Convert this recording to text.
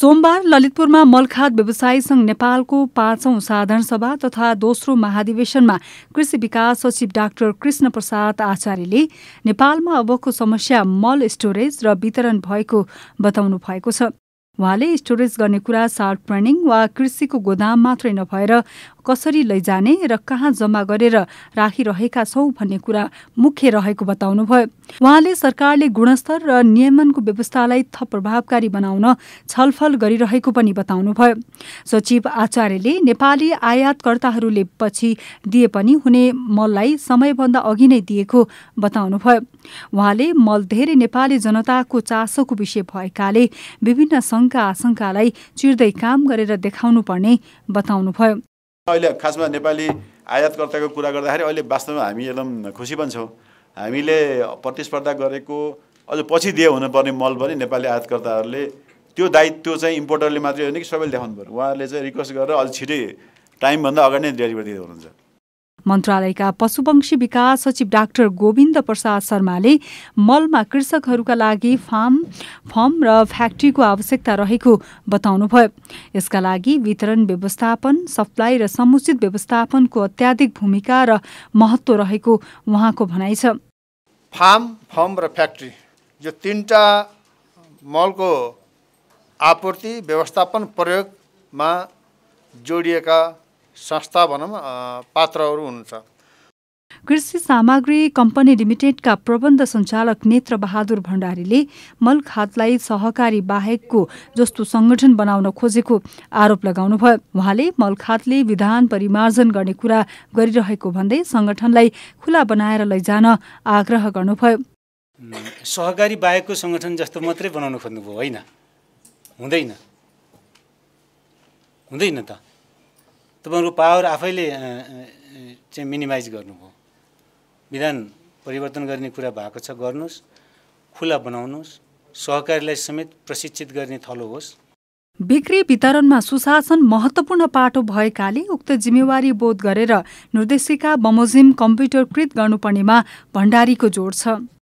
सोमबार ललितपुरमा मलखाद व्यवसायी संघ नेपालको पाँचौं साधारण सभा तथा दोस्रो महाधिवेशनमा कृषि विकास सचिव डाक्टर कृष्ण प्रसाद आचार्यले नेपालमा अबको समस्या मल स्टोरेज र वितरण भएको बताउनु भएको छ उहाँले स्टोरेज गर्ने कुरा सार्ट प्लानिङ वा कृषिको गोदाम मात्रै नभएर कसरी लैजाने र कहाँ जम्मा गरेर राखिरहेका छौँ भन्ने कुरा मुख्य रहेको बताउनुभयो उहाँले सरकारले गुणस्तर र नियमनको व्यवस्थालाई थप प्रभावकारी बनाउन छलफल गरिरहेको पनि बताउनुभयो सचिव आचार्यले नेपाली आयातकर्ताहरूले पछि दिए पनि हुने मललाई समयभन्दा अघि नै दिएको बताउनुभयो उहाँले मल धेरै नेपाली जनताको चासोको विषय भएकाले विभिन्न शङ्का आशंकालाई चिर्दै काम गरेर देखाउनु पर्ने बताउनुभयो अहिले खासमा नेपाली आयातकर्ताको कुरा गर्दाखेरि अहिले वास्तवमा हामी एकदम खुसी पनि छौँ हामीले प्रतिस्पर्धा गरेको अझ पछि दिए हुनुपर्ने मल पनि नेपाली आयातकर्ताहरूले त्यो दायित्व चाहिँ इम्पोर्टरले मात्रै होइन कि सबैले देखाउनु पऱ्यो उहाँहरूले चाहिँ रिक्वेस्ट गरेर अलिक छिटै टाइमभन्दा अगाडि नै डेलिभरी दिँदै हुनुहुन्छ मन्त्रालयका पशुवंशी विकास सचिव डाक्टर गोविन्द प्रसाद शर्माले मलमा कृषकहरूका लागि फार्म फर्म र फ्याक्ट्रीको आवश्यकता रहेको बताउनुभयो यसका लागि वितरण व्यवस्थापन सप्लाई र समुचित व्यवस्थापनको अत्याधिक भूमिका र महत्व रहेको उहाँको भनाइ छ फार्म फर्म र फ्याक्ट्री यो तिनवटा मलको आपूर्ति व्यवस्थापन प्रयोगमा जोडिएका संस्था भनौँ पात्रहरू हुनुहुन्छ कृषि सामग्री कम्पनी लिमिटेडका प्रबन्ध सञ्चालक नेत्र बहादुर भण्डारीले मल खातलाई सहकारी बाहेकको जस्तो संगठन बनाउन खोजेको आरोप लगाउनुभयो उहाँले मलखातले विधान परिमार्जन गर्ने कुरा गरिरहेको भन्दै संगठनलाई खुला बनाएर लैजान आग्रह गर्नुभयो सहकारी बाहेकको सङ्गठन जस्तो मात्रै बनाउन खोज्नुभयो होइन हुँदैन हुँदैन त तपाईँहरूको पावर आफैले चाहिँ मिनिमाइज गर्नुभयो विधान परिवर्तन गर्ने कुरा भएको छ गर्नुहोस् खुला बनाउनुहोस् सहकारीलाई समेत प्रशिक्षित गर्ने थलो होस् बिक्री वितरणमा सुशासन महत्त्वपूर्ण पाटो भएकाले उक्त जिम्मेवारी बोध गरेर निर्देशिका बमोजिम कम्प्युटरकृत गर्नुपर्नेमा भण्डारीको जोड छ